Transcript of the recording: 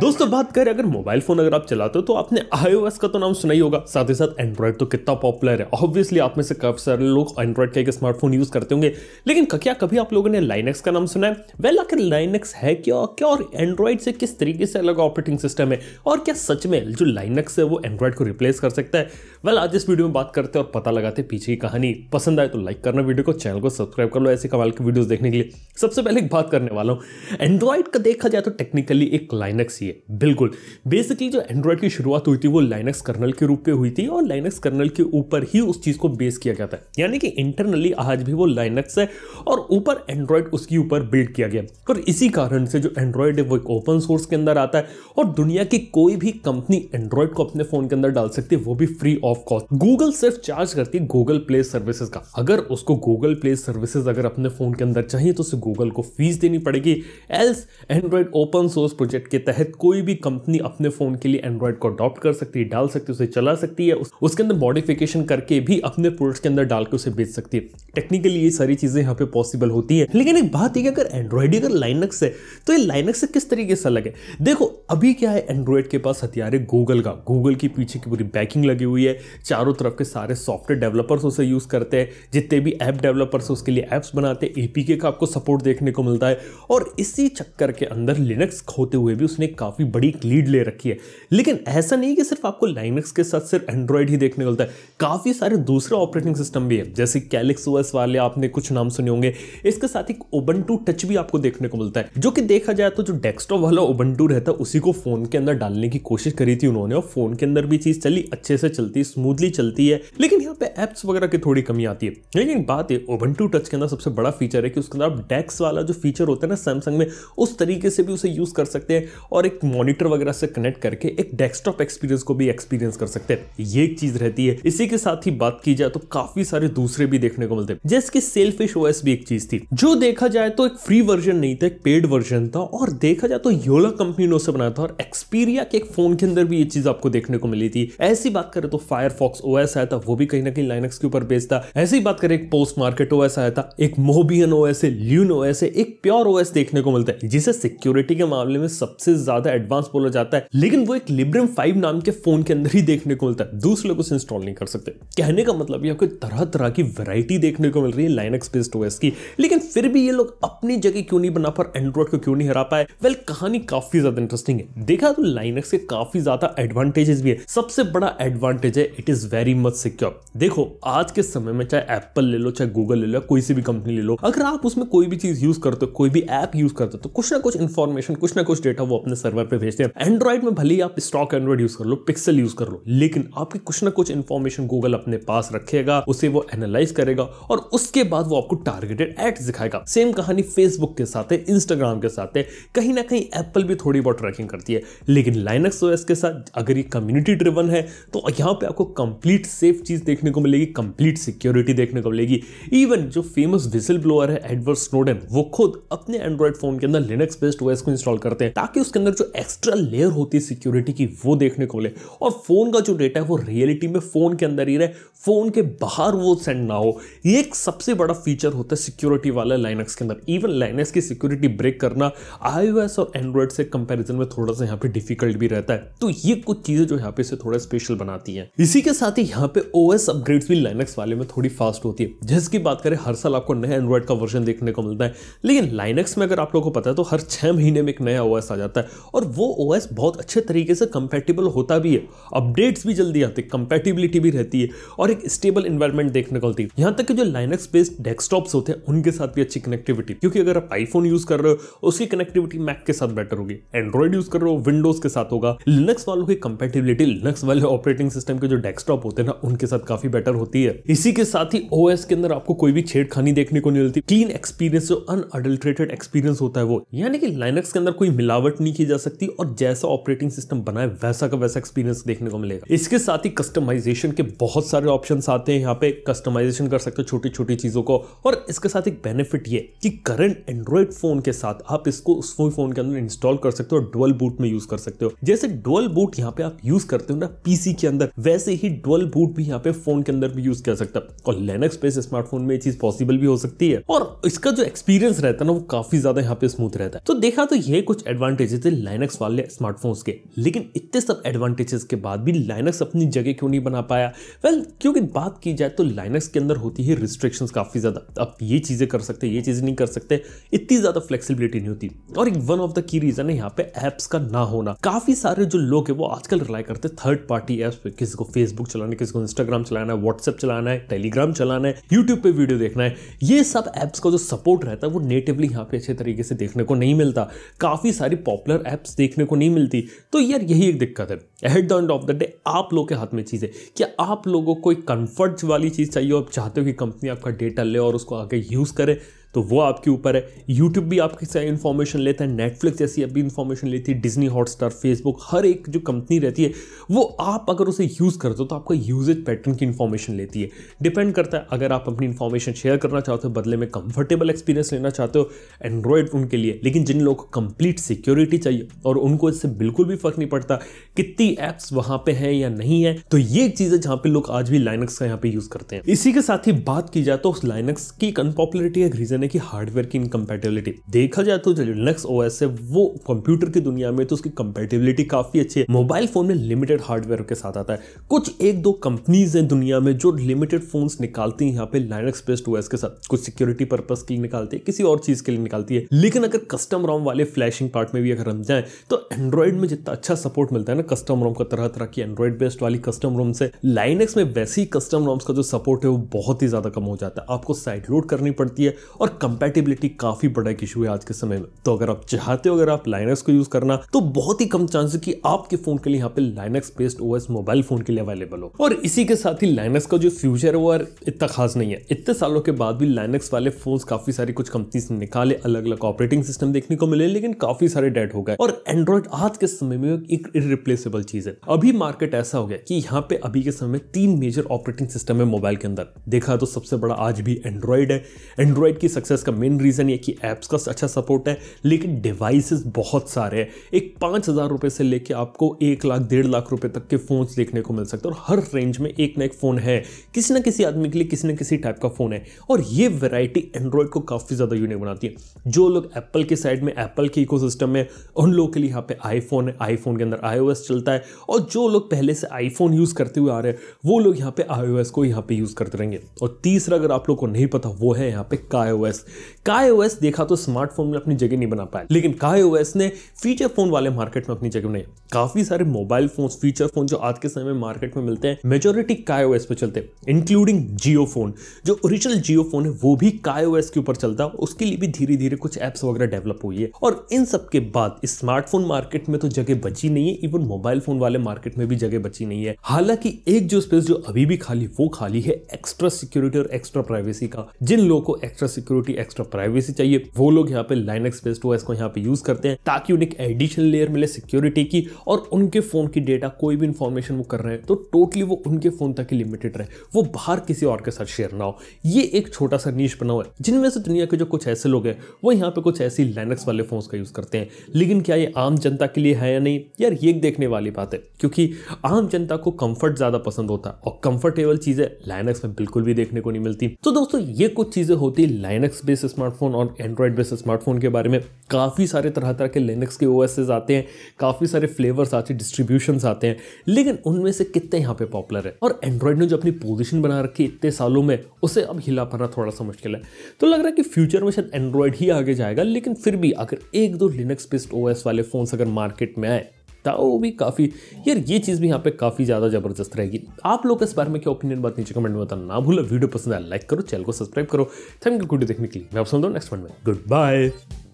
दोस्तों बात करें अगर मोबाइल फोन अगर आप चलाते हो तो आपने आईओएस का तो नाम सुना ही होगा साथ ही साथ एंड्रॉयड तो कितना पॉपुलर है ऑब्वियसली आप में से काफी सारे लोग एंड्रॉइड का एक स्मार्टफोन यूज करते होंगे लेकिन क्या कभी आप लोगों ने लाइनेक्स का नाम सुना है वेल आखिर लाइनेक्स है क्या क्या और एंड्रॉइड से किस तरीके से अलग ऑपरेटिंग सिस्टम है और क्या सच में जो लाइनेक्स है वो एंड्रॉयड को रिप्लेस कर सकता है वेल आज इस वीडियो में बात करते हैं और पता लगाते पीछे की कहानी पसंद आए तो लाइक करना वीडियो को चैनल को सब्सक्राइब कर लो ऐसे कमाल की वीडियो देखने के लिए सबसे पहले एक बात करने वाला हूँ एंड्रॉइड का देखा जाए तो टेक्निकली एक लाइनेक्स सी है बिल्कुल बेसिकली जो एंड्रॉयड की शुरुआत हुई थी वो लाइनक्स कर्नल के रूप में हुई थी और लाइनक्स कर्नल के ऊपर ही उस चीज़ को बेस किया गया था यानी कि इंटरनली आज भी वो लाइनक्स है और ऊपर एंड्रॉयड उसके ऊपर बिल्ड किया गया और इसी कारण से जो एंड्रॉयड है वो एक ओपन सोर्स के अंदर आता है और दुनिया की कोई भी कंपनी एंड्रॉयड को अपने फोन के अंदर डाल सकती है वो भी फ्री ऑफ कॉस्ट गूगल सिर्फ चार्ज करती है गूगल प्ले सर्विसेज का अगर उसको गूगल प्ले सर्विसेज अगर अपने फोन के अंदर चाहिए तो उसे गूगल को फीस देनी पड़ेगी else Android open source project के तहत कोई भी कंपनी अपने फ़ोन के लिए एंड्रॉयड को अडॉप्ट कर सकती है डाल सकती है उसे चला सकती है उसके अंदर मॉडिफिकेशन करके भी अपने प्रोडक्ट के अंदर डाल के उसे बेच सकती है टेक्निकली ये सारी चीज़ें यहाँ पे पॉसिबल होती है लेकिन एक बात ये कि अगर एंड्रॉयड अगर लाइनक्स है तो ये लाइनक्स से किस तरीके से अलग है देखो अभी क्या है एंड्रॉयड के पास हथियार है गूगल का गूगल की पीछे की पूरी बैकिंग लगी हुई है चारों तरफ के सारे सॉफ्टवेयर डेवलपर्स उसे यूज़ करते हैं जितने भी ऐप डेवलपर्स उसके लिए ऐप्स बनाते हैं ए का आपको सपोर्ट देखने को मिलता है और इसी चक्कर के अंदर लिनक्स खोते हुए भी उसने एक काफ़ी बड़ी लीड ले रखी है लेकिन ऐसा नहीं कि सिर्फ आपको लाइनक्स के साथ सिर्फ एंड्रॉयड ही देखने को मिलता है काफ़ी सारे दूसरे ऑपरेटिंग सिस्टम भी है जैसे कैलिक्स ओएस वाले आपने कुछ नाम सुने होंगे इसके साथ एक ओबन टच भी आपको देखने को मिलता है जो कि देखा जाए तो जो डेस्कटॉप वाला ओबन रहता है उसी को फ़ोन के अंदर डालने की कोशिश करी थी उन्होंने और फ़ोन के अंदर भी चीज़ चली अच्छे से चलती स्मूथली चलती है लेकिन यहाँ पे एप्स वगैरह की थोड़ी कमी आती है लेकिन बात है ओबन टच के अंदर सबसे बड़ा फीचर है कि उसके अंदर आप डेस्क वाला जो फीचर होता है ना सैमसंग में उस तरीके से भी उसे यूज़ कर सकते हैं और एक एक मॉनिटर वगैरह से कनेक्ट करके एक डेस्कटॉप एक्सपीरियंस को भी एक्सपीरियंस कर सकते हैं ये एक चीज रहती है इसी के साथ ही बात की जाए तो काफी सारे दूसरे भी देखने को मिलते हैं जैसे कि सेल्फिश ओएस भी एक चीज थी जो देखा जाए तो एक फ्री वर्जन नहीं था एक पेड वर्जन था और देखा जाए तो योला कंपनी ने उसे बनाया था और एक्सपीरिया के एक फोन के अंदर भी ये चीज आपको देखने को मिली थी ऐसी बात करें तो फायरफॉक्स ओएस आया था वो भी कहीं ना कहीं लाइनक्स के ऊपर बेस्ड था ऐसी बात करें एक पोस्ट मार्केट ओएस आया था एक मोबियन ओएस है ल्यून ओएस है एक प्योर ओएस देखने को मिलता है जिसे सिक्योरिटी के मामले में सबसे ज्यादा ज्यादा एडवांस बोला जाता है लेकिन वो एक लिब्रम फाइव नाम के फोन के अंदर ही देखने को मिलता है दूसरे लोग उसे इंस्टॉल नहीं कर सकते कहने का मतलब यह कोई तरह तरह की वैरायटी देखने को मिल रही है लाइनक्स बेस्ड ओएस की लेकिन फिर भी ये लोग अपनी जगह क्यों नहीं बना पर एंड्रॉइड को क्यों नहीं हरा पाए वेल कहानी काफी ज्यादा इंटरेस्टिंग है देखा तो लाइनक्स के काफी ज्यादा एडवांटेजेस भी है सबसे बड़ा एडवांटेज है it is very much secure देखो आज के समय में चाहे एप्पल ले लो चाहे गूगल ले लो कोई सी भी कंपनी ले लो अगर आप उसमें कोई भी चीज यूज करते हो कोई भी ऐप यूज करते हो तो कुछ ना कुछ इन्फॉर्मेशन कुछ ना कुछ डेटा वो अपने सर्वर पे भेजते हैं एंड्रॉइड में भले ही आप स्टॉक एंड्रॉइड यूज कर लो पिक्सल यूज कर लो लेकिन आपकी कुछ ना कुछ इन्फॉर्मेशन गूगल अपने पास रखेगा उसे वो एनालाइज करेगा और उसके बाद वो आपको टारगेटेड एड्स दिखाएगा सेम कहानी फेसबुक के साथ है इंस्टाग्राम के साथ है कहीं ना कहीं एप्पल भी थोड़ी बहुत ट्रैकिंग करती है लेकिन लाइनक्स ओएस के साथ अगर ये कम्युनिटी ड्रिवन है तो यहाँ पे आपको कंप्लीट सेफ चीज देखने को मिलेगी कंप्लीट सिक्योरिटी देखने को मिलेगी इवन जो फेमस विजिल ब्लोअर है एडवर्ड स्नोडन वो खुद अपने एंड्रॉइड फोन के अंदर लिनक्स बेस्ड ओएस को इंस्टॉल करते हैं ताकि उसके अंदर जो एक्स्ट्रा लेयर होती है सिक्योरिटी की वो देखने को मिले और फ़ोन का जो डेटा है वो रियलिटी में फ़ोन के अंदर ही रहे फ़ोन के बाहर वो सेंड ना हो ये एक सबसे बड़ा फीचर होता है सिक्योरिटी वाला लाइनक्स के अंदर इवन लाइनक्स की सिक्योरिटी ब्रेक करना आई और एंड्रॉयड से कंपेरिजन में थोड़ा सा यहाँ पे डिफिकल्ट भी रहता है तो ये कुछ चीज़ें जो यहाँ पे इसे थोड़ा स्पेशल बनाती है इसी के साथ ही यहाँ पे ओ अपग्रेड्स भी लाइनक्स वाले में थोड़ी फास्ट होती है जिसकी बात करें हर साल आपको नया एंड्रॉयड का वर्जन देखने को मिलता है लेकिन लाइनक्स में अगर आप लोगों को पता है तो हर छह महीने में एक नया ओएस आ जाता है और वो ओ बहुत अच्छे तरीके से कंपेटेबल होता भी है अपडेट्स भी जल्दी आते हैं कंपेटिबिलिटी भी रहती है और एक स्टेबल इन्वायरमेंट देखने को मिलती है यहाँ तक कि जो लाइनक्स बेस्ड डेस्कटॉप्स होते हैं उनके साथ भी अच्छी कनेक्टिविटी क्योंकि अगर आप आईफोन यूज कर रहे हो उसकी कनेक्टिविटी मैक के साथ बेटर होगी एंड्रॉइड यूज कर रहे हो विंडोज के साथ होगा लिनक्स वालों की कंपेटिबिलिटी लिनक्स वाले ऑपरेटिंग सिस्टम के जो डेस्कटॉप होते हैं ना उनके साथ काफी बेटर होती है इसी के साथ ही ओ के अंदर आपको कोई भी छेड़खानी देखने को नहीं मिलती क्लीन एक्सपीरियंस जो अनअडल्ट्रेटेड एक्सपीरियंस होता है वो यानी कि लाइनक्स के अंदर कोई मिलावट नहीं की जा जा सकती है और जैसा ऑपरेटिंग सिस्टम बनाए वैसा का वैसा एक्सपीरियंस देखने को मिलेगा इसके साथ ही कस्टमाइजेशन के बहुत सारे ऑप्शन आते हैं यहाँ पे कस्टमाइजेशन कर सकते हो छोटी छोटी चीज़ों को और इसके साथ एक बेनिफिट ये कि करंट एंड्रॉइड फोन के साथ आप इसको उस फोन के अंदर इंस्टॉल कर सकते हो और डुअल बूट में यूज कर सकते हो जैसे डुअल बूट यहाँ पे आप यूज करते हो ना पीसी के अंदर वैसे ही डुअल बूट भी यहाँ पे फोन के अंदर भी यूज कर सकता है और लेनेक्स पे स्मार्टफोन में ये चीज पॉसिबल भी हो सकती है और इसका जो एक्सपीरियंस रहता है ना वो काफी ज्यादा यहाँ पे स्मूथ रहता है तो देखा तो ये कुछ एडवांटेजेस है लाइनक्स वाले स्मार्टफोन्स के लेकिन इतने सब एडवांटेजेस के बाद भी लाइनक्स अपनी जगह क्यों नहीं बना पाया वेल well, क्योंकि बात की जाए तो लाइनक्स के अंदर होती है रिस्ट्रिक्शंस काफ़ी ज़्यादा आप ये चीज़ें कर सकते ये चीज़ें नहीं कर सकते इतनी ज़्यादा फ्लेक्सीबिलिटी नहीं होती और एक one of the key reason है यहाँ पे ऐप्स का ना होना काफ़ी सारे जो लोग हैं वो आजकल रिलाई करते हैं थर्ड पार्टी ऐप्स पे किसी को फेसबुक चलाना है किसी को इंस्टाग्राम चलाना है व्हाट्सएप चलाना है टेलीग्राम चलाना है यूट्यूब पर वीडियो देखना है ये सब ऐप्स का जो सपोर्ट रहता है वो नेटिवली यहाँ पे अच्छे तरीके से देखने को नहीं मिलता काफ़ी सारी पॉपुलर ऐप ऐप्स देखने को नहीं मिलती तो यार यही एक दिक्कत है at the end of the day आप लोग के हाथ में चीज़ है क्या आप लोगों को एक कंफर्ट वाली चीज़ चाहिए आप चाहते हो कि कंपनी आपका डेटा ले और उसको आगे यूज़ करे तो वो आपके ऊपर है यूट्यूब भी आपकी से इन्फॉर्मेशन लेता है नेटफ्लिक्स जैसी अभी इन्फॉर्मेशन लेती है डिजनी हॉटस्टार फेसबुक हर एक जो कंपनी रहती है वो आप अगर उसे यूज़ करते हो तो आपका यूजेज पैटर्न की इन्फॉर्मेशन लेती है डिपेंड करता है अगर आप अपनी इन्फॉर्मेशन शेयर करना चाहते हो बदले में कंफर्टेबल एक्सपीरियंस लेना चाहते हो एंड्रॉयड उनके लिए लेकिन जिन लोगों को कंप्लीट सिक्योरिटी चाहिए और उनको इससे बिल्कुल भी फर्क नहीं पड़ता कितनी ऐप्स वहाँ पे हैं या नहीं है तो ये एक चीज़ है जहाँ पे लोग आज भी लाइनक्स का यहाँ पे यूज़ करते हैं इसी के साथ ही बात की जाए तो उस लाइनक्स की अनपॉपुलरिटी एक रीज़न है यानी कि हार्डवेयर की इनकम्पेटेबिलिटी देखा जाए तो जो लिनक्स ओएस है वो कंप्यूटर की दुनिया में तो उसकी कंपेटेबिलिटी काफी अच्छी है मोबाइल फोन में लिमिटेड हार्डवेयर के साथ आता है कुछ एक दो कंपनीज हैं दुनिया में जो लिमिटेड फोन निकालती है यहाँ पे लाइनक्स बेस्ड ओएस के साथ कुछ सिक्योरिटी पर्पज के लिए निकालती है किसी और चीज के लिए निकालती है लेकिन अगर कस्टम रॉम वाले फ्लैशिंग पार्ट में भी अगर हम जाए तो एंड्रॉइड में जितना अच्छा सपोर्ट मिलता है ना कस्टम रोम का तरह तरह की एंड्रॉइड बेस्ड वाली कस्टम रोम से लाइनक्स में वैसे ही कस्टम रोम्स का जो सपोर्ट है वो बहुत ही ज्यादा कम हो जाता है आपको साइड लोड करनी पड़ती है और और कंपेटेबिलिटी काफी बड़ा एक इशू है आज के समय में तो अगर आप चाहते हो अगर आप लाइनक्स को यूज करना तो बहुत ही कम चांस है कि आपके फोन के लिए यहाँ पे लाइनक्स बेस्ड ओ मोबाइल फोन के लिए अवेलेबल हो और इसी के साथ ही लाइनक्स का जो फ्यूचर है वो इतना खास नहीं है इतने सालों के बाद भी लाइनक्स वाले फोन काफी सारी कुछ कंपनी निकाले अलग अलग ऑपरेटिंग सिस्टम देखने को मिले लेकिन काफी सारे डेट हो गए और एंड्रॉइड आज के समय में एक इरिप्लेसेबल चीज है अभी मार्केट ऐसा हो गया कि यहाँ पे अभी के समय में तीन मेजर ऑपरेटिंग सिस्टम है मोबाइल के अंदर देखा तो सबसे बड़ा आज भी एंड्रॉइड है एंड्रॉइड की सक्सेस का मेन रीज़न ये कि ऐप्स का अच्छा सपोर्ट है लेकिन डिवाइसेस बहुत सारे हैं एक पाँच हज़ार रुपये से लेके आपको एक लाख डेढ़ लाख रुपए तक के फ़ोन्स देखने को मिल सकते हैं और हर रेंज में एक ना एक फ़ोन है किसी ना किसी आदमी के लिए किसी ना किसी टाइप का फ़ोन है और ये वेराइटी एंड्रॉयड को काफ़ी ज़्यादा यूनिक बनाती है जो लोग एप्पल के साइड में एप्पल के इको में उन लोगों के लिए यहाँ पे आईफोन है आईफोन के अंदर आई चलता है और जो लोग पहले से आईफोन यूज़ करते हुए आ रहे हैं वो लोग यहाँ पे आई को यहाँ पे यूज़ करते रहेंगे और तीसरा अगर आप लोग को नहीं पता वो है यहाँ पे का ओएस काय ओएस देखा तो स्मार्टफोन में अपनी जगह नहीं बना पाया लेकिन काय ओएस ने फीचर फोन वाले मार्केट में अपनी जगह बनाई काफी सारे मोबाइल फोन्स फीचर फोन जो आज के समय में मार्केट में मिलते हैं मेजोरिटी एस पे चलते हैं इंक्लूडिंग जियो फोन जो ओरिजिनल जियो फोन है वो भी कायोएस के ऊपर चलता है उसके लिए भी धीरे धीरे कुछ एप्स वगैरह डेवलप हुई है और इन सब के बाद स्मार्टफोन मार्केट में तो जगह बची नहीं है इवन मोबाइल फोन वाले मार्केट में भी जगह बची नहीं है हालांकि एक जो स्पेस जो अभी भी खाली वो खाली है एक्स्ट्रा सिक्योरिटी और एक्स्ट्रा प्राइवेसी का जिन लोगों को एक्स्ट्रा सिक्योरिटी एक्स्ट्रा प्राइवेसी चाहिए वो लोग यहाँ पे एक्सपेस टू एस को यहाँ पे यूज करते हैं ताकि उन्हें एडिशनल लेयर मिले सिक्योरिटी की और उनके फ़ोन की डेटा कोई भी इन्फॉर्मेशन वो कर रहे हैं तो टोटली वो उनके फ़ोन तक ही लिमिटेड रहे वो बाहर किसी और के साथ शेयर ना हो ये एक छोटा सा नीच बना हुआ है जिनमें से दुनिया के जो कुछ ऐसे लोग हैं वो यहाँ पे कुछ ऐसी लाइनक्स वाले फ़ोन का यूज़ करते हैं लेकिन क्या ये आम जनता के लिए है या नहीं यार ये देखने वाली बात है क्योंकि आम जनता को कंफर्ट ज़्यादा पसंद होता है और कंफर्टेबल चीज़ें लाइनक्स में बिल्कुल भी देखने को नहीं मिलती तो दोस्तों ये कुछ चीज़ें होती है लाइनक्स बेस्ड स्मार्टफोन और एंड्रॉयड बेस्ड स्मार्टफोन के बारे में काफ़ी सारे तरह तरह के लिनक्स के ओएसएस आते हैं काफ़ी सारे फ्लेवर्स आते हैं डिस्ट्रीब्यूशन आते हैं लेकिन उनमें से कितने यहाँ पे पॉपुलर है और एंड्रॉयड ने जो अपनी पोजीशन बना रखी इतने सालों में उसे अब हिला पाना थोड़ा सा मुश्किल है तो लग रहा है कि फ्यूचर में शायद एंड्रॉयड ही आगे जाएगा लेकिन फिर भी अगर एक दो लिनक्स बेस्ड ओ वाले फ़ोन्स अगर मार्केट में आए तो वो भी काफ़ी यार ये चीज़ भी यहाँ पे काफ़ी ज़्यादा ज़बरदस्त रहेगी आप लोग इस बारे में क्या ओपिनियन बात नीचे कमेंट में बताना ना भूलो वीडियो पसंद आया लाइक करो चैनल को सब्सक्राइब करो थैंक यू वीडियो देखने के लिए मैं आप सुनता नेक्स्ट वन में गुड बाय